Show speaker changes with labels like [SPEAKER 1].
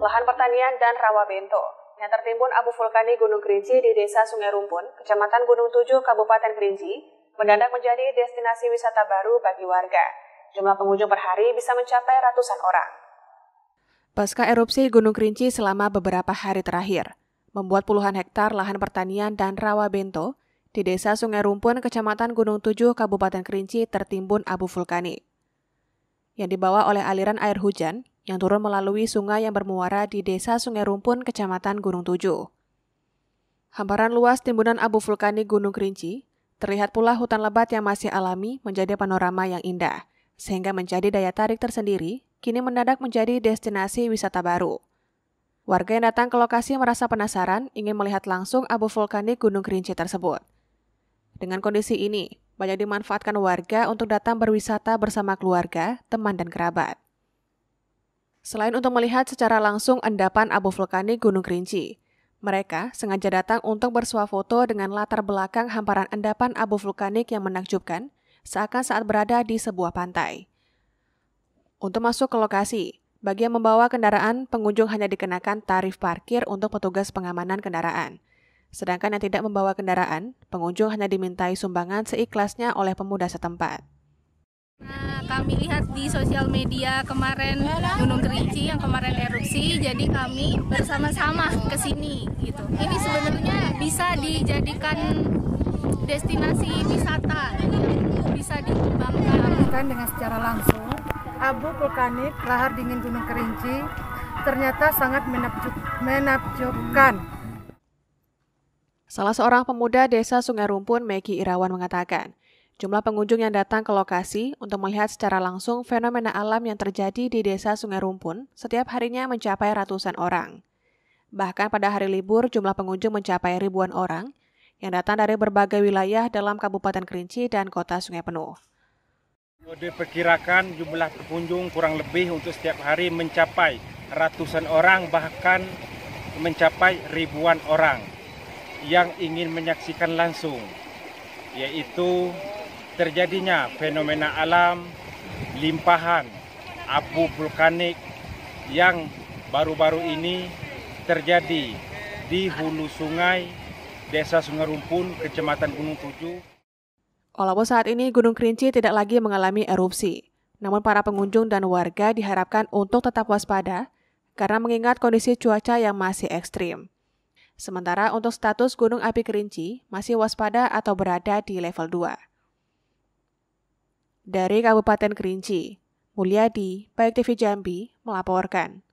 [SPEAKER 1] lahan pertanian dan rawa bento yang tertimbun abu vulkanik Gunung Kerinci di Desa Sungai Rumpun, Kecamatan Gunung Tujuh, Kabupaten Kerinci, mendadak menjadi destinasi wisata baru bagi warga. Jumlah pengunjung per hari bisa mencapai ratusan orang. Pasca erupsi Gunung Kerinci selama beberapa hari terakhir, membuat puluhan hektar lahan pertanian dan rawa bento di Desa Sungai Rumpun, Kecamatan Gunung Tujuh, Kabupaten Kerinci tertimbun abu vulkanik. Yang dibawa oleh aliran air hujan, yang turun melalui sungai yang bermuara di Desa Sungai Rumpun, Kecamatan Gunung Tujuh. Hamparan luas timbunan abu vulkanik Gunung Kerinci, terlihat pula hutan lebat yang masih alami menjadi panorama yang indah, sehingga menjadi daya tarik tersendiri, kini mendadak menjadi destinasi wisata baru. Warga yang datang ke lokasi merasa penasaran ingin melihat langsung abu vulkanik Gunung Kerinci tersebut. Dengan kondisi ini, banyak dimanfaatkan warga untuk datang berwisata bersama keluarga, teman, dan kerabat. Selain untuk melihat secara langsung endapan abu vulkanik Gunung Kerinci, mereka sengaja datang untuk bersuah foto dengan latar belakang hamparan endapan abu vulkanik yang menakjubkan, seakan saat berada di sebuah pantai. Untuk masuk ke lokasi, bagi yang membawa kendaraan, pengunjung hanya dikenakan tarif parkir untuk petugas pengamanan kendaraan. Sedangkan yang tidak membawa kendaraan, pengunjung hanya dimintai sumbangan seikhlasnya oleh pemuda setempat. Nah, kami lihat di sosial media kemarin Gunung Kerinci yang kemarin erupsi, jadi kami bersama-sama ke sini gitu. Ini sebenarnya bisa dijadikan destinasi wisata, bisa dikembangkan dengan secara langsung. Abu vulkanik lahar dingin Gunung Kerinci ternyata sangat menakjub, menakjubkan. Salah seorang pemuda desa Sungai Rumpun, Meki Irawan mengatakan, Jumlah pengunjung yang datang ke lokasi untuk melihat secara langsung fenomena alam yang terjadi di desa Sungai Rumpun setiap harinya mencapai ratusan orang. Bahkan pada hari libur, jumlah pengunjung mencapai ribuan orang yang datang dari berbagai wilayah dalam Kabupaten Kerinci dan Kota Sungai Penuh.
[SPEAKER 2] Diperkirakan jumlah pengunjung kurang lebih untuk setiap hari mencapai ratusan orang, bahkan mencapai ribuan orang yang ingin menyaksikan langsung, yaitu terjadinya fenomena alam limpahan abu vulkanik yang baru-baru ini terjadi di hulu sungai Desa Rumpun, Kecamatan Gunung Tujuh.
[SPEAKER 1] Walaupun saat ini Gunung Kerinci tidak lagi mengalami erupsi, namun para pengunjung dan warga diharapkan untuk tetap waspada karena mengingat kondisi cuaca yang masih ekstrim. Sementara untuk status Gunung Api Kerinci masih waspada atau berada di level 2. Dari Kabupaten Kerinci, Mulyadi, Baik TV Jambi, melaporkan.